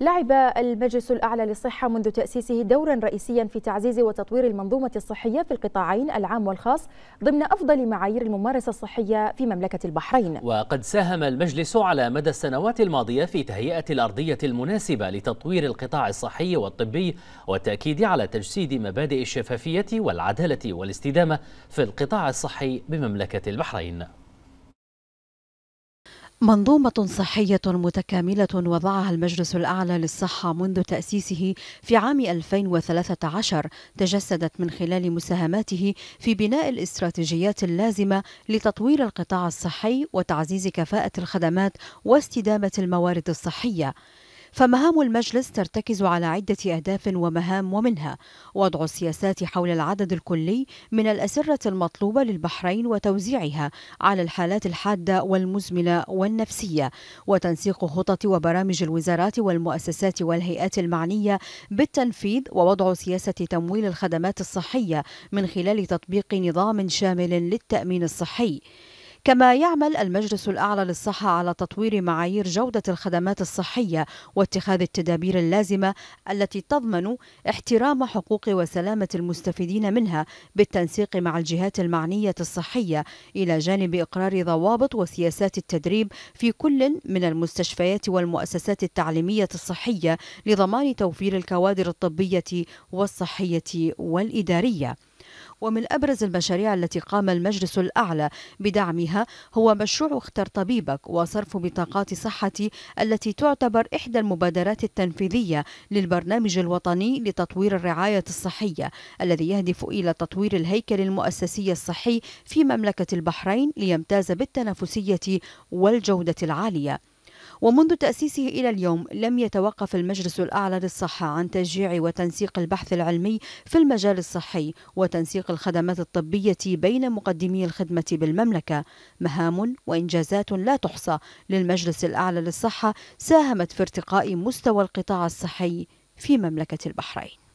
لعب المجلس الأعلى للصحة منذ تأسيسه دورا رئيسيا في تعزيز وتطوير المنظومة الصحية في القطاعين العام والخاص ضمن أفضل معايير الممارسة الصحية في مملكة البحرين وقد ساهم المجلس على مدى السنوات الماضية في تهيئة الأرضية المناسبة لتطوير القطاع الصحي والطبي والتأكيد على تجسيد مبادئ الشفافية والعدالة والاستدامة في القطاع الصحي بمملكة البحرين منظومة صحية متكاملة وضعها المجلس الأعلى للصحة منذ تأسيسه في عام 2013 تجسدت من خلال مساهماته في بناء الاستراتيجيات اللازمة لتطوير القطاع الصحي وتعزيز كفاءة الخدمات واستدامة الموارد الصحية. فمهام المجلس ترتكز على عدة أهداف ومهام ومنها وضع السياسات حول العدد الكلي من الأسرة المطلوبة للبحرين وتوزيعها على الحالات الحادة والمزمنة والنفسية وتنسيق خطط وبرامج الوزارات والمؤسسات والهيئات المعنية بالتنفيذ ووضع سياسة تمويل الخدمات الصحية من خلال تطبيق نظام شامل للتأمين الصحي كما يعمل المجلس الأعلى للصحة على تطوير معايير جودة الخدمات الصحية واتخاذ التدابير اللازمة التي تضمن احترام حقوق وسلامة المستفيدين منها بالتنسيق مع الجهات المعنية الصحية إلى جانب إقرار ضوابط وسياسات التدريب في كل من المستشفيات والمؤسسات التعليمية الصحية لضمان توفير الكوادر الطبية والصحية والإدارية ومن أبرز المشاريع التي قام المجلس الأعلى بدعمها هو مشروع اختر طبيبك وصرف بطاقات صحة التي تعتبر إحدى المبادرات التنفيذية للبرنامج الوطني لتطوير الرعاية الصحية الذي يهدف إلى تطوير الهيكل المؤسسي الصحي في مملكة البحرين ليمتاز بالتنافسية والجودة العالية ومنذ تأسيسه إلى اليوم لم يتوقف المجلس الأعلى للصحة عن تشجيع وتنسيق البحث العلمي في المجال الصحي وتنسيق الخدمات الطبية بين مقدمي الخدمة بالمملكة مهام وإنجازات لا تحصى للمجلس الأعلى للصحة ساهمت في ارتقاء مستوى القطاع الصحي في مملكة البحرين